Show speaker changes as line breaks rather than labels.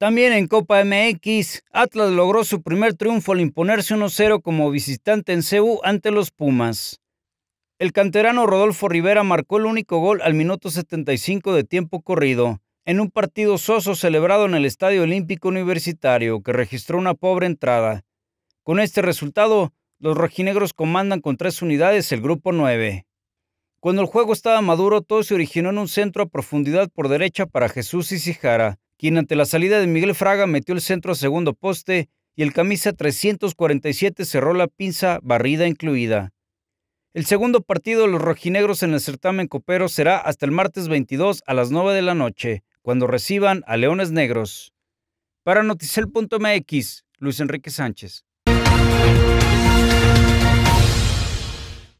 También en Copa MX, Atlas logró su primer triunfo al imponerse 1-0 como visitante en CEU ante los Pumas. El canterano Rodolfo Rivera marcó el único gol al minuto 75 de tiempo corrido, en un partido soso celebrado en el Estadio Olímpico Universitario, que registró una pobre entrada. Con este resultado, los rojinegros comandan con tres unidades el grupo 9. Cuando el juego estaba maduro, todo se originó en un centro a profundidad por derecha para Jesús Isijara, quien ante la salida de Miguel Fraga metió el centro a segundo poste y el camisa 347 cerró la pinza, barrida incluida. El segundo partido de los rojinegros en el certamen copero será hasta el martes 22 a las 9 de la noche, cuando reciban a Leones Negros. Para Noticel.mx, Luis Enrique Sánchez.